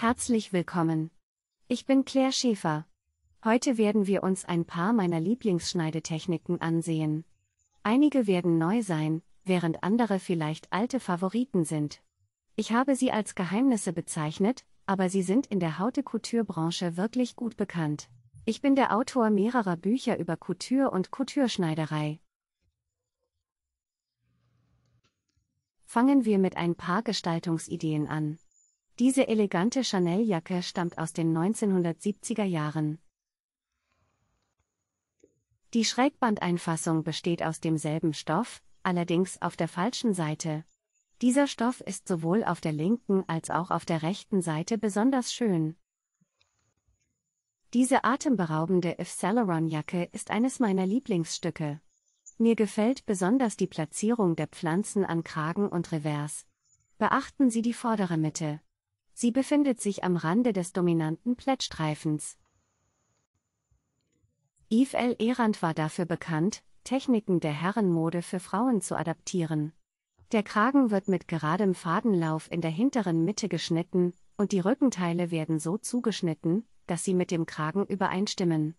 Herzlich willkommen. Ich bin Claire Schäfer. Heute werden wir uns ein paar meiner Lieblingsschneidetechniken ansehen. Einige werden neu sein, während andere vielleicht alte Favoriten sind. Ich habe sie als Geheimnisse bezeichnet, aber sie sind in der Haute Couture Branche wirklich gut bekannt. Ich bin der Autor mehrerer Bücher über Couture und Couture-Schneiderei. Fangen wir mit ein paar Gestaltungsideen an. Diese elegante Chanel-Jacke stammt aus den 1970er Jahren. Die Schrägbandeinfassung besteht aus demselben Stoff, allerdings auf der falschen Seite. Dieser Stoff ist sowohl auf der linken als auch auf der rechten Seite besonders schön. Diese atemberaubende Yves celeron Jacke ist eines meiner Lieblingsstücke. Mir gefällt besonders die Platzierung der Pflanzen an Kragen und Revers. Beachten Sie die vordere Mitte. Sie befindet sich am Rande des dominanten Plättstreifens. Yves L. Erand war dafür bekannt, Techniken der Herrenmode für Frauen zu adaptieren. Der Kragen wird mit geradem Fadenlauf in der hinteren Mitte geschnitten, und die Rückenteile werden so zugeschnitten, dass sie mit dem Kragen übereinstimmen.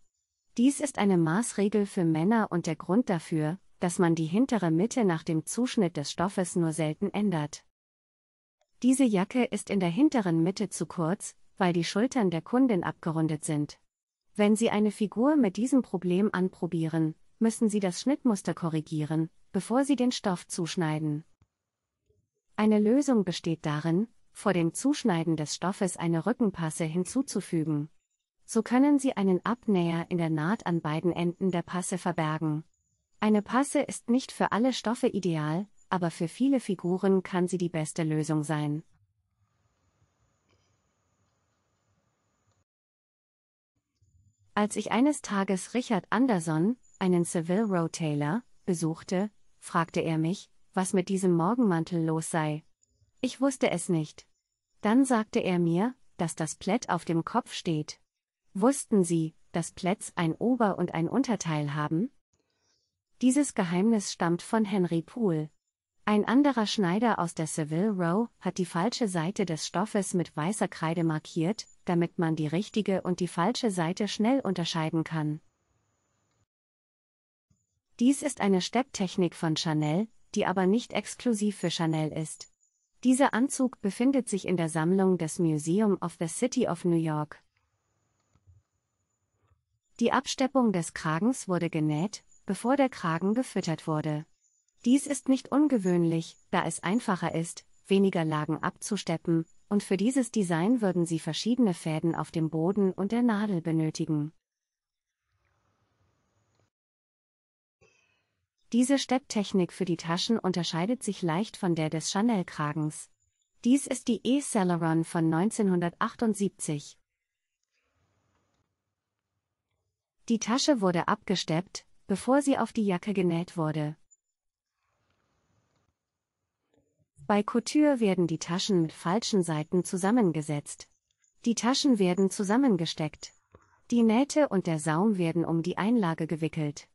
Dies ist eine Maßregel für Männer und der Grund dafür, dass man die hintere Mitte nach dem Zuschnitt des Stoffes nur selten ändert. Diese Jacke ist in der hinteren Mitte zu kurz, weil die Schultern der Kundin abgerundet sind. Wenn Sie eine Figur mit diesem Problem anprobieren, müssen Sie das Schnittmuster korrigieren, bevor Sie den Stoff zuschneiden. Eine Lösung besteht darin, vor dem Zuschneiden des Stoffes eine Rückenpasse hinzuzufügen. So können Sie einen Abnäher in der Naht an beiden Enden der Passe verbergen. Eine Passe ist nicht für alle Stoffe ideal, aber für viele Figuren kann sie die beste Lösung sein. Als ich eines Tages Richard Anderson, einen Seville Road Tailor, besuchte, fragte er mich, was mit diesem Morgenmantel los sei. Ich wusste es nicht. Dann sagte er mir, dass das Plätt auf dem Kopf steht. Wussten Sie, dass Plätts ein Ober- und ein Unterteil haben? Dieses Geheimnis stammt von Henry Poole. Ein anderer Schneider aus der Seville Row hat die falsche Seite des Stoffes mit weißer Kreide markiert, damit man die richtige und die falsche Seite schnell unterscheiden kann. Dies ist eine Stepptechnik von Chanel, die aber nicht exklusiv für Chanel ist. Dieser Anzug befindet sich in der Sammlung des Museum of the City of New York. Die Absteppung des Kragens wurde genäht, bevor der Kragen gefüttert wurde. Dies ist nicht ungewöhnlich, da es einfacher ist, weniger Lagen abzusteppen, und für dieses Design würden sie verschiedene Fäden auf dem Boden und der Nadel benötigen. Diese Stepptechnik für die Taschen unterscheidet sich leicht von der des Chanel-Kragens. Dies ist die E-Celeron von 1978. Die Tasche wurde abgesteppt, bevor sie auf die Jacke genäht wurde. Bei Couture werden die Taschen mit falschen Seiten zusammengesetzt. Die Taschen werden zusammengesteckt. Die Nähte und der Saum werden um die Einlage gewickelt.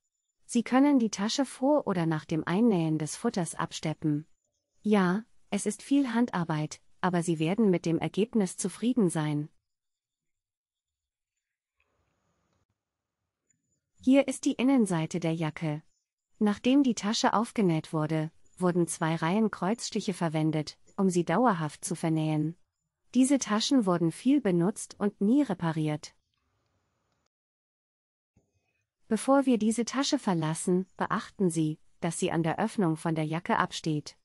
Sie können die Tasche vor oder nach dem Einnähen des Futters absteppen. Ja, es ist viel Handarbeit, aber Sie werden mit dem Ergebnis zufrieden sein. Hier ist die Innenseite der Jacke. Nachdem die Tasche aufgenäht wurde, wurden zwei Reihen Kreuzstiche verwendet, um sie dauerhaft zu vernähen. Diese Taschen wurden viel benutzt und nie repariert. Bevor wir diese Tasche verlassen, beachten Sie, dass sie an der Öffnung von der Jacke absteht.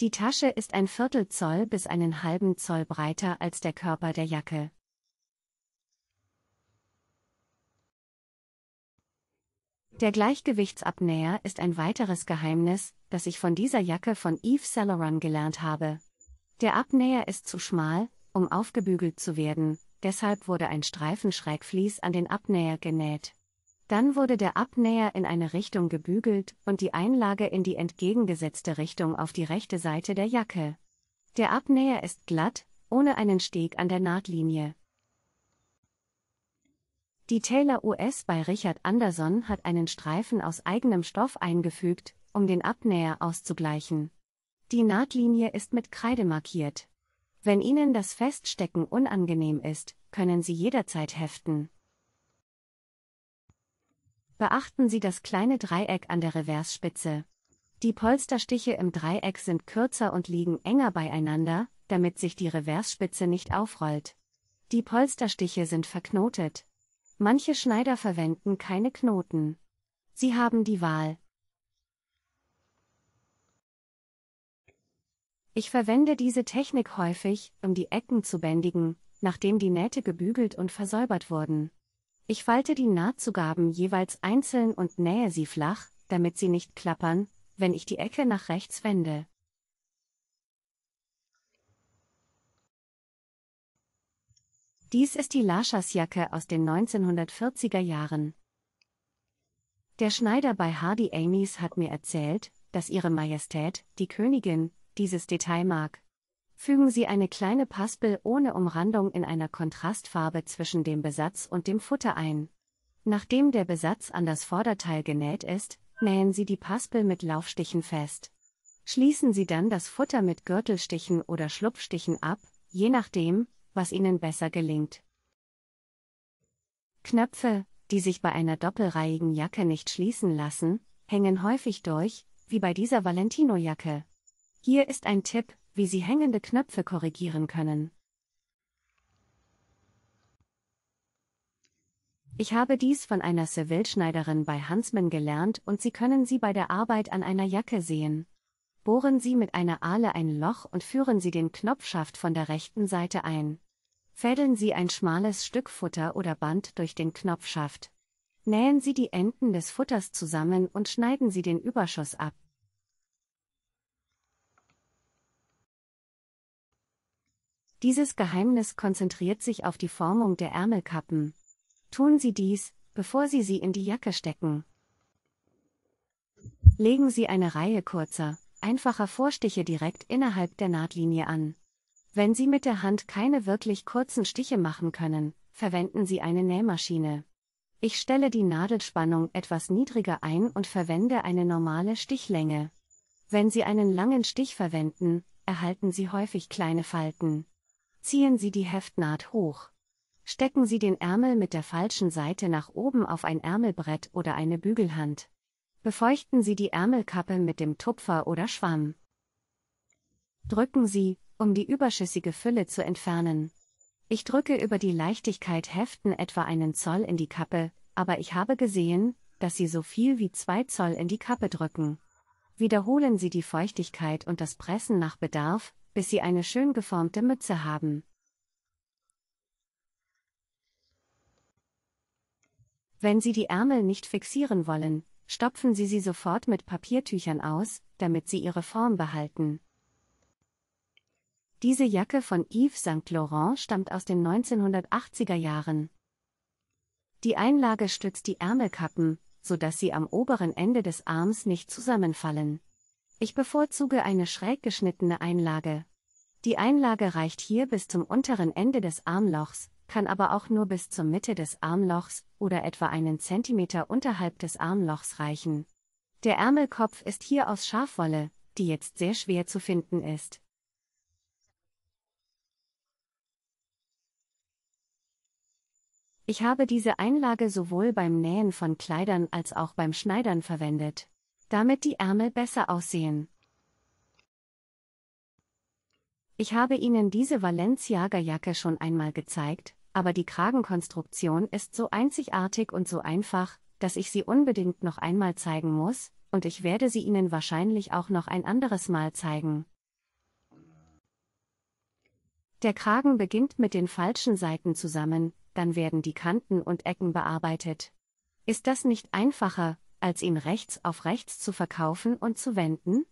Die Tasche ist ein Viertel Zoll bis einen halben Zoll breiter als der Körper der Jacke. Der Gleichgewichtsabnäher ist ein weiteres Geheimnis, das ich von dieser Jacke von Yves Celeron gelernt habe. Der Abnäher ist zu schmal, um aufgebügelt zu werden, deshalb wurde ein Streifen Schrägvlies an den Abnäher genäht. Dann wurde der Abnäher in eine Richtung gebügelt und die Einlage in die entgegengesetzte Richtung auf die rechte Seite der Jacke. Der Abnäher ist glatt, ohne einen Steg an der Nahtlinie. Die Taylor US bei Richard Anderson hat einen Streifen aus eigenem Stoff eingefügt, um den Abnäher auszugleichen. Die Nahtlinie ist mit Kreide markiert. Wenn Ihnen das Feststecken unangenehm ist, können Sie jederzeit heften. Beachten Sie das kleine Dreieck an der Reversspitze. Die Polsterstiche im Dreieck sind kürzer und liegen enger beieinander, damit sich die Reversspitze nicht aufrollt. Die Polsterstiche sind verknotet. Manche Schneider verwenden keine Knoten. Sie haben die Wahl. Ich verwende diese Technik häufig, um die Ecken zu bändigen, nachdem die Nähte gebügelt und versäubert wurden. Ich falte die Nahtzugaben jeweils einzeln und nähe sie flach, damit sie nicht klappern, wenn ich die Ecke nach rechts wende. Dies ist die Laschas-Jacke aus den 1940er Jahren. Der Schneider bei Hardy Amys hat mir erzählt, dass Ihre Majestät, die Königin, dieses Detail mag. Fügen Sie eine kleine Paspel ohne Umrandung in einer Kontrastfarbe zwischen dem Besatz und dem Futter ein. Nachdem der Besatz an das Vorderteil genäht ist, nähen Sie die Paspel mit Laufstichen fest. Schließen Sie dann das Futter mit Gürtelstichen oder Schlupfstichen ab, je nachdem, was ihnen besser gelingt. Knöpfe, die sich bei einer doppelreihigen Jacke nicht schließen lassen, hängen häufig durch, wie bei dieser Valentino-Jacke. Hier ist ein Tipp, wie Sie hängende Knöpfe korrigieren können. Ich habe dies von einer Seville-Schneiderin bei Huntsman gelernt und Sie können sie bei der Arbeit an einer Jacke sehen bohren Sie mit einer Ahle ein Loch und führen Sie den Knopfschaft von der rechten Seite ein. Fädeln Sie ein schmales Stück Futter oder Band durch den Knopfschaft. Nähen Sie die Enden des Futters zusammen und schneiden Sie den Überschuss ab. Dieses Geheimnis konzentriert sich auf die Formung der Ärmelkappen. Tun Sie dies, bevor Sie sie in die Jacke stecken. Legen Sie eine Reihe kurzer, einfacher Vorstiche direkt innerhalb der Nahtlinie an. Wenn Sie mit der Hand keine wirklich kurzen Stiche machen können, verwenden Sie eine Nähmaschine. Ich stelle die Nadelspannung etwas niedriger ein und verwende eine normale Stichlänge. Wenn Sie einen langen Stich verwenden, erhalten Sie häufig kleine Falten. Ziehen Sie die Heftnaht hoch. Stecken Sie den Ärmel mit der falschen Seite nach oben auf ein Ärmelbrett oder eine Bügelhand. Befeuchten Sie die Ärmelkappe mit dem Tupfer oder Schwamm. Drücken Sie, um die überschüssige Fülle zu entfernen. Ich drücke über die Leichtigkeit Heften etwa einen Zoll in die Kappe, aber ich habe gesehen, dass Sie so viel wie zwei Zoll in die Kappe drücken. Wiederholen Sie die Feuchtigkeit und das Pressen nach Bedarf, bis Sie eine schön geformte Mütze haben. Wenn Sie die Ärmel nicht fixieren wollen, Stopfen Sie sie sofort mit Papiertüchern aus, damit sie ihre Form behalten. Diese Jacke von Yves Saint Laurent stammt aus den 1980er Jahren. Die Einlage stützt die Ärmelkappen, sodass sie am oberen Ende des Arms nicht zusammenfallen. Ich bevorzuge eine schräg geschnittene Einlage. Die Einlage reicht hier bis zum unteren Ende des Armlochs, kann aber auch nur bis zur Mitte des Armlochs oder etwa einen Zentimeter unterhalb des Armlochs reichen. Der Ärmelkopf ist hier aus Schafwolle, die jetzt sehr schwer zu finden ist. Ich habe diese Einlage sowohl beim Nähen von Kleidern als auch beim Schneidern verwendet, damit die Ärmel besser aussehen. Ich habe Ihnen diese Valenciaga-Jacke schon einmal gezeigt, aber die Kragenkonstruktion ist so einzigartig und so einfach, dass ich sie unbedingt noch einmal zeigen muss, und ich werde sie Ihnen wahrscheinlich auch noch ein anderes Mal zeigen. Der Kragen beginnt mit den falschen Seiten zusammen, dann werden die Kanten und Ecken bearbeitet. Ist das nicht einfacher, als ihn rechts auf rechts zu verkaufen und zu wenden?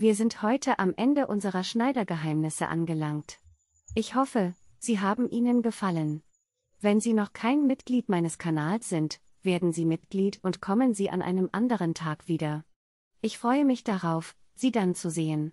Wir sind heute am Ende unserer Schneidergeheimnisse angelangt. Ich hoffe, sie haben Ihnen gefallen. Wenn Sie noch kein Mitglied meines Kanals sind, werden Sie Mitglied und kommen Sie an einem anderen Tag wieder. Ich freue mich darauf, Sie dann zu sehen.